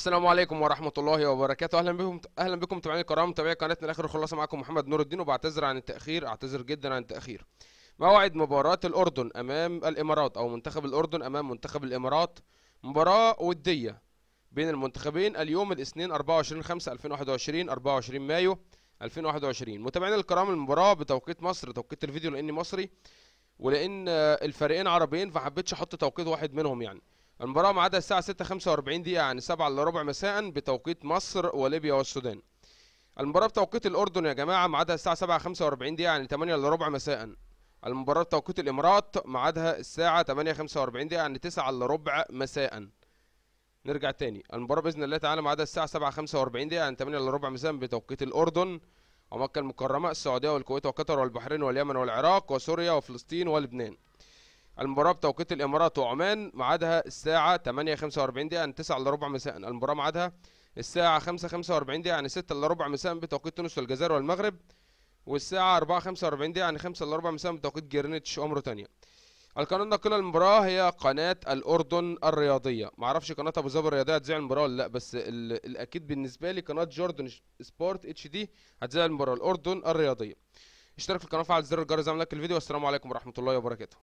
السلام عليكم ورحمة الله وبركاته أهلا بكم أهلا بكم متابعينا الكرام متابعي قناتنا الأخيرة الخلاصة معكم محمد نور الدين وبعتذر عن التأخير أعتذر جدا عن التأخير موعد مباراة الأردن أمام الإمارات أو منتخب الأردن أمام منتخب الإمارات مباراة ودية بين المنتخبين اليوم الاثنين 24 5 2021 24 مايو 2021 متابعينا الكرام المباراة بتوقيت مصر توقيت الفيديو لأني مصري ولأن الفريقين عربيين فحبيتش أحط توقيت واحد منهم يعني المباراة معادة الساعة 6:45 دقيقة عن يعني 7 إلا ربع مساء بتوقيت مصر وليبيا والسودان. المباراة بتوقيت الأردن يا جماعة معادها الساعة 7:45 دقيقة عن يعني 8 إلا ربع مساء. المباراة بتوقيت الإمارات معادها الساعة 8:45 دقيقة عن يعني 9 إلا ربع مساء. نرجع تاني المباراة بإذن الله تعالى معادها الساعة 7:45 دقيقة عن 8 إلا ربع مساء بتوقيت الأردن ومكة المكرمة السعودية والكويت وقطر والبحرين واليمن والعراق وسوريا وفلسطين ولبنان. المباراة بتوقيت الإمارات وعمان ميعادها الساعة 8:45 دقيقة عن 9 إلا ربع مساء المباراة ميعادها الساعة 5:45 دقيقة عن يعني 6 إلا ربع مساء بتوقيت تونس والجزائر والمغرب والساعة 4:45 دقيقة عن 5 إلا ربع مساء بتوقيت جرينتش وموريتانيا القناة الناقلة للمباراة هي قناة الأردن الرياضية معرفش قناة أبو ظبي الرياضية هتذيع المباراة ولا لأ بس الأكيد بالنسبة لي قناة جوردن سبورت اتش دي هتذيع المباراة الأردن الرياضية اشترك في القناة وفعل زر الجرس زي لايك الفيديو والسلام عليكم ورحمة الله وبركاته